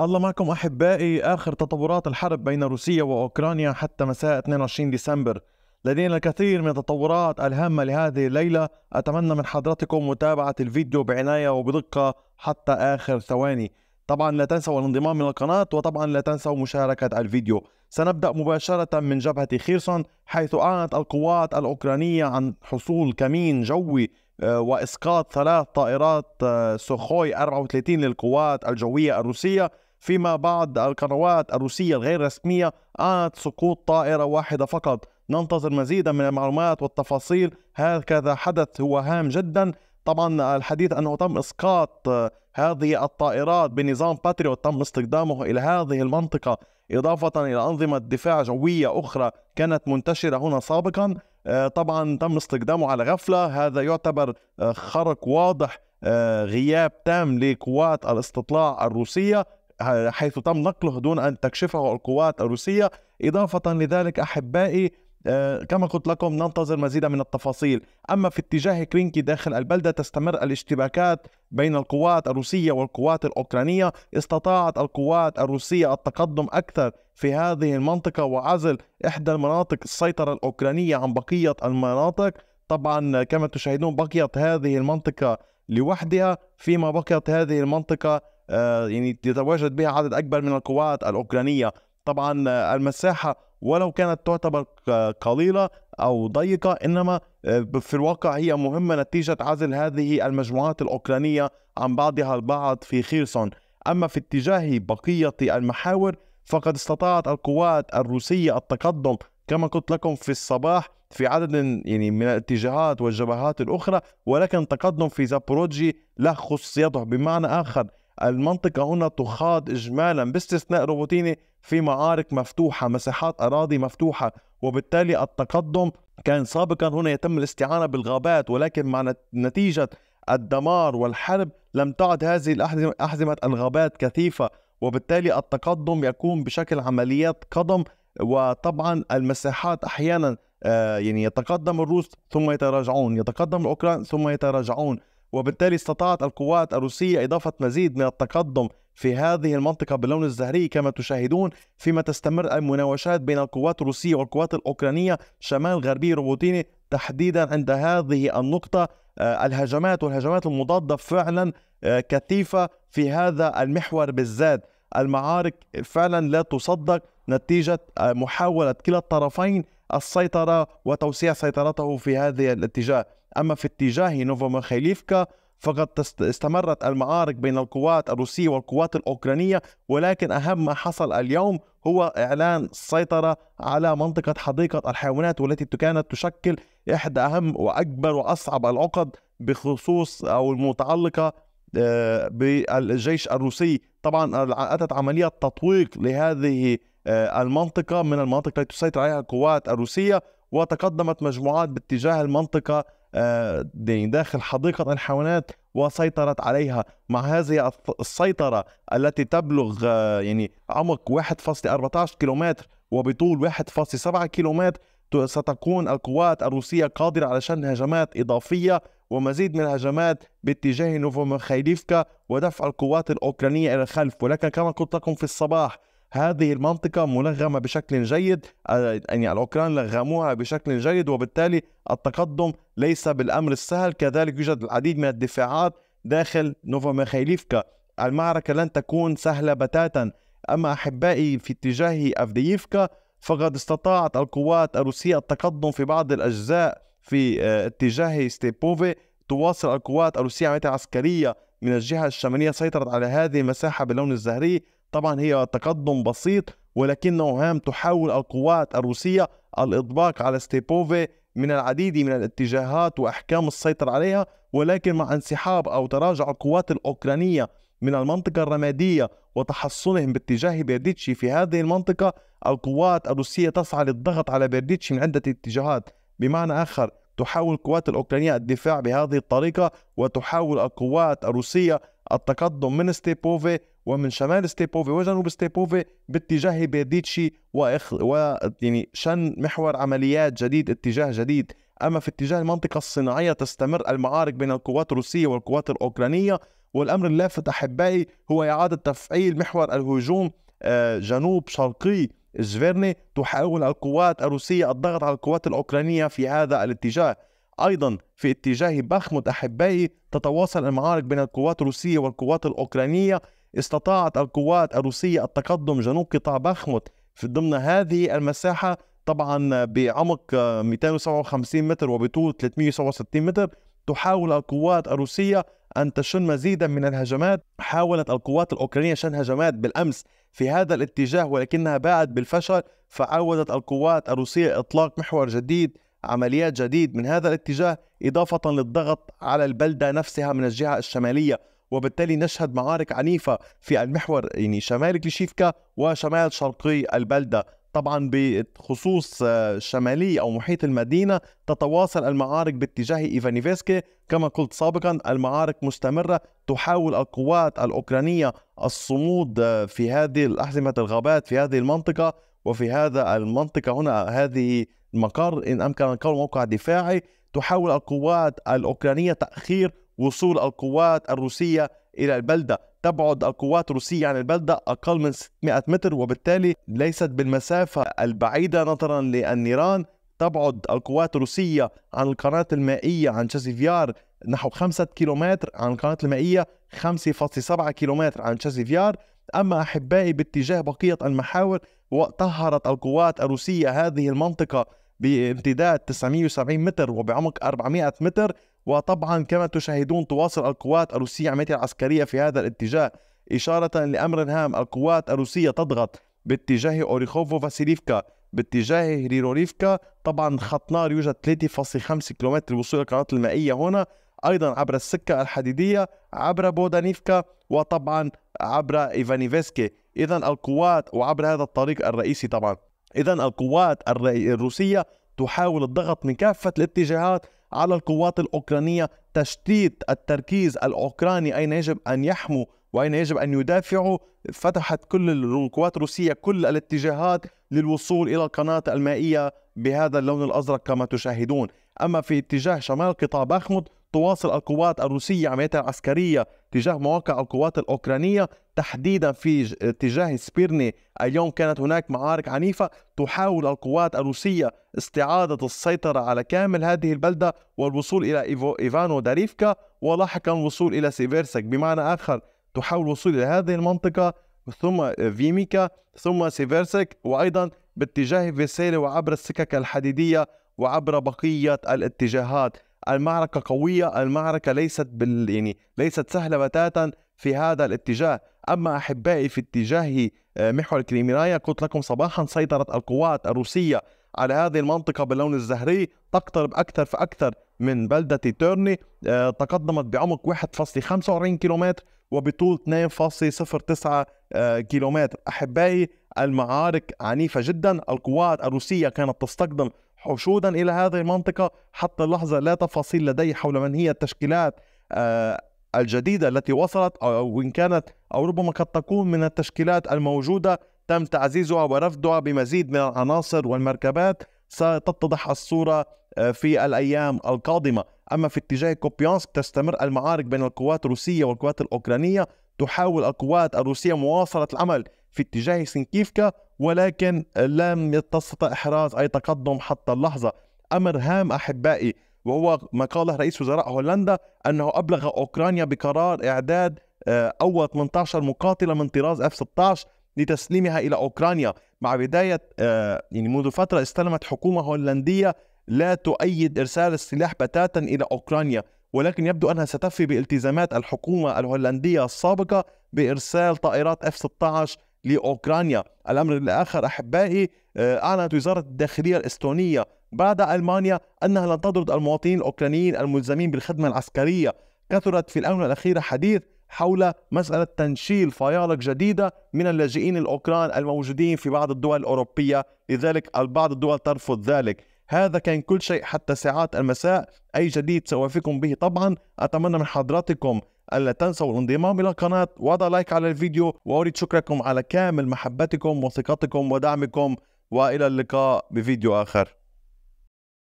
الله معكم احبائي اخر تطورات الحرب بين روسيا واوكرانيا حتى مساء 22 ديسمبر لدينا الكثير من التطورات الهامه لهذه الليله اتمنى من حضرتكم متابعه الفيديو بعنايه وبدقه حتى اخر ثواني طبعا لا تنسوا الانضمام الى القناه وطبعا لا تنسوا مشاركه الفيديو سنبدا مباشره من جبهه خيرسون حيث اعلنت القوات الاوكرانيه عن حصول كمين جوي آه، واسقاط ثلاث طائرات آه، سوخوي 34 للقوات الجويه الروسيه فيما بعد القنوات الروسية الغير رسمية أعلنت سقوط طائرة واحدة فقط ننتظر مزيدا من المعلومات والتفاصيل هكذا حدث هو هام جدا طبعا الحديث أنه تم إسقاط هذه الطائرات بنظام باتريوت تم استخدامه إلى هذه المنطقة إضافة إلى أنظمة دفاع جوية أخرى كانت منتشرة هنا سابقا آه، طبعا تم استخدامه على غفلة هذا يعتبر آه، خرق واضح آه، غياب تام لقوات الاستطلاع الروسية حيث تم نقله دون أن تكشفه القوات الروسية إضافة لذلك أحبائي آه، كما قلت لكم ننتظر مزيدا من التفاصيل أما في اتجاه كرينكي داخل البلدة تستمر الاشتباكات بين القوات الروسية والقوات الأوكرانية استطاعت القوات الروسية التقدم أكثر في هذه المنطقة وعزل إحدى المناطق السيطرة الأوكرانية عن بقية المناطق طبعا كما تشاهدون بقيت هذه المنطقة لوحدها فيما بقيت هذه المنطقة آه، يعني يتواجد بها عدد أكبر من القوات الأوكرانية طبعا آه، المساحة ولو كانت تعتبر قليلة أو ضيقة إنما آه، في الواقع هي مهمة نتيجة عزل هذه المجموعات الأوكرانية عن بعضها البعض في خيرسون أما في اتجاه بقية المحاور فقد استطاعت القوات الروسية التقدم كما قلت لكم في الصباح في عدد يعني من الاتجاهات والجبهات الأخرى ولكن تقدم في زابوروجي له خصيته بمعنى آخر المنطقة هنا تخاض إجمالا باستثناء روبوتيني في معارك مفتوحة مساحات أراضي مفتوحة وبالتالي التقدم كان سابقا هنا يتم الاستعانة بالغابات ولكن مع نتيجة الدمار والحرب لم تعد هذه الأحزمة الغابات كثيفة وبالتالي التقدم يكون بشكل عمليات قدم وطبعا المساحات أحيانا آه، يعني يتقدم الروس ثم يتراجعون يتقدم الأوكران ثم يتراجعون وبالتالي استطاعت القوات الروسية إضافة مزيد من التقدم في هذه المنطقة باللون الزهري كما تشاهدون فيما تستمر المناوشات بين القوات الروسية والقوات الأوكرانية شمال غربي روبوتيني تحديدا عند هذه النقطة آه، الهجمات والهجمات المضادة فعلا آه، كثيفة في هذا المحور بالذات المعارك فعلا لا تصدق نتيجة آه، محاولة كلا الطرفين السيطرة وتوسيع سيطرته في هذه الاتجاه أما في اتجاه نوفو فقد استمرت المعارك بين القوات الروسية والقوات الأوكرانية ولكن أهم ما حصل اليوم هو إعلان السيطرة على منطقة حديقة الحيوانات والتي كانت تشكل إحدى أهم وأكبر وأصعب العقد بخصوص أو المتعلقة آه، بالجيش الروسي طبعا أتت عملية تطويق لهذه آه، المنطقة من المناطق التي تسيطر عليها القوات الروسية وتقدمت مجموعات باتجاه المنطقة داخل حديقة الحيوانات وسيطرت عليها مع هذه السيطرة التي تبلغ آه، يعني عمق 1.14 كيلومتر وبطول 1.7 كيلومتر ستكون القوات الروسية قادرة على شن هجمات إضافية ومزيد من الهجمات باتجاه نوفومخيليفكا ودفع القوات الأوكرانية إلى الخلف ولكن كما قلت لكم في الصباح هذه المنطقة ملغمة بشكل جيد آه، يعني الأوكران لغموها بشكل جيد وبالتالي التقدم ليس بالأمر السهل كذلك يوجد العديد من الدفاعات داخل نوفا ميخايليفكا المعركة لن تكون سهلة بتاتا أما أحبائي في اتجاه أفدييفكا فقد استطاعت القوات الروسية التقدم في بعض الأجزاء في آه، اتجاه ستيبوفي تواصل القوات الروسية عملية العسكرية من الجهة الشمالية سيطرت على هذه المساحة باللون الزهري طبعا هي تقدم بسيط ولكنه هام تحاول القوات الروسية الإطباق على ستيبوفي من العديد من الاتجاهات وأحكام السيطرة عليها ولكن مع انسحاب أو تراجع القوات الأوكرانية من المنطقة الرمادية وتحصنهم باتجاه بيرديتشي في هذه المنطقة القوات الروسية تسعى للضغط على بيرديتشي من عدة اتجاهات بمعنى آخر تحاول القوات الأوكرانية الدفاع بهذه الطريقة وتحاول القوات الروسية التقدم من ستيبوفي ومن شمال ستيبوفي وجنوب ستيبوفي باتجاه بيديتشي وإخ... و يعني شن محور عمليات جديد اتجاه جديد أما في اتجاه المنطقة الصناعية تستمر المعارك بين القوات الروسية والقوات الأوكرانية والأمر اللافت أحبائي هو إعادة تفعيل محور الهجوم آه، جنوب شرقي زفيرني تحاول القوات الروسية الضغط على القوات الأوكرانية في هذا الاتجاه أيضا في اتجاه بخمود أحبائي تتواصل المعارك بين القوات الروسية والقوات الأوكرانية استطاعت القوات الروسية التقدم جنوب قطاع بخمت في ضمن هذه المساحة طبعا بعمق 257 متر وبطول 367 متر تحاول القوات الروسية أن تشن مزيدا من الهجمات حاولت القوات الأوكرانية شن هجمات بالأمس في هذا الاتجاه ولكنها باعت بالفشل فعودت القوات الروسية إطلاق محور جديد عمليات جديد من هذا الاتجاه إضافة للضغط على البلدة نفسها من الجهة الشمالية وبالتالي نشهد معارك عنيفة في المحور يعني شمال كليشيفكا وشمال شرقي البلدة طبعا بخصوص آه، شمالي او محيط المدينه تتواصل المعارك باتجاه ايفانيفسكي كما قلت سابقا المعارك مستمره تحاول القوات الاوكرانيه الصمود آه، في هذه الاحزمه الغابات في هذه المنطقه وفي هذا المنطقه هنا هذه المقر ان امكن القول موقع دفاعي تحاول القوات الاوكرانيه تاخير وصول القوات الروسية إلى البلدة تبعد القوات الروسية عن البلدة أقل من 600 متر وبالتالي ليست بالمسافة البعيدة نظرا للنيران تبعد القوات الروسية عن القناة المائية عن تشازيفيار نحو 5 كيلومتر عن القناة المائية 5.7 كيلومتر عن تشازيفيار أما أحبائي باتجاه بقية المحاور وطهرت القوات الروسية هذه المنطقة بامتداد 970 متر وبعمق 400 متر وطبعا كما تشاهدون تواصل القوات الروسية عمليتها العسكرية في هذا الاتجاه إشارة لأمر هام القوات الروسية تضغط باتجاه أوريخوفو فاسيليفكا باتجاه هيريروريفكا طبعا خط نار يوجد 3.5 كيلومتر وصول إلى القناة المائية هنا أيضا عبر السكة الحديدية عبر بودانيفكا وطبعا عبر إيفانيفسكي إذا القوات وعبر هذا الطريق الرئيسي طبعا إذا القوات الروسية تحاول الضغط من كافة الاتجاهات على القوات الأوكرانية تشتيت التركيز الأوكراني أين يجب أن يحموا وأين يجب أن يدافعوا فتحت كل القوات الروسية كل الاتجاهات للوصول إلى القناة المائية بهذا اللون الأزرق كما تشاهدون أما في اتجاه شمال قطاع باخمود تواصل القوات الروسية عملياتها العسكرية تجاه مواقع القوات الأوكرانية تحديدا في اتجاه سبيرني اليوم كانت هناك معارك عنيفة تحاول القوات الروسية استعادة السيطرة على كامل هذه البلدة والوصول إلى إيفو إيفانو داريفكا ولاحقا الوصول إلى سيفيرسك بمعنى آخر تحاول الوصول إلى هذه المنطقة ثم فيميكا ثم سيفيرسك وأيضا باتجاه فيسيلي وعبر السكك الحديدية وعبر بقية الاتجاهات المعركة قوية المعركة ليست بال يعني ليست سهلة بتاتا في هذا الاتجاه أما أحبائي في اتجاه آه، محور كريمينايا قلت لكم صباحا سيطرت القوات الروسية على هذه المنطقة باللون الزهري تقترب أكثر فأكثر من بلدة تيرني آه، تقدمت بعمق 1.45 كيلومتر وبطول 2.09 آه، كيلومتر أحبائي المعارك عنيفة جدا القوات الروسية كانت تستقدم حشودا إلى هذه المنطقة حتى اللحظة لا تفاصيل لدي حول من هي التشكيلات آه، الجديدة التي وصلت أو إن كانت أو ربما قد تكون من التشكيلات الموجودة تم تعزيزها ورفضها بمزيد من العناصر والمركبات ستتضح الصورة آه، في الأيام القادمة أما في اتجاه كوبيانسك تستمر المعارك بين القوات الروسية والقوات الأوكرانية تحاول القوات الروسية مواصلة العمل في اتجاه سنكيفكا ولكن لم يستطع إحراز أي تقدم حتى اللحظة أمر هام أحبائي وهو ما قاله رئيس وزراء هولندا أنه أبلغ أوكرانيا بقرار إعداد آه، أول 18 مقاتلة من طراز F-16 لتسليمها إلى أوكرانيا مع بداية آه، يعني منذ فترة استلمت حكومة هولندية لا تؤيد إرسال السلاح بتاتا إلى أوكرانيا ولكن يبدو أنها ستفي بالتزامات الحكومة الهولندية السابقة بإرسال طائرات F-16 لأوكرانيا الأمر الآخر أحبائي آه، أعلنت وزارة الداخلية الإستونية بعد ألمانيا أنها لن تطرد المواطنين الأوكرانيين الملزمين بالخدمة العسكرية كثرت في الآونة الأخيرة حديث حول مسألة تنشيل فيالق جديدة من اللاجئين الأوكران الموجودين في بعض الدول الأوروبية لذلك بعض الدول ترفض ذلك هذا كان كل شيء حتى ساعات المساء أي جديد سوافكم به طبعا أتمنى من حضراتكم ألا تنسوا الانضمام إلى القناة وضع لايك على الفيديو وأريد شكركم على كامل محبتكم وثقتكم ودعمكم وإلى اللقاء بفيديو آخر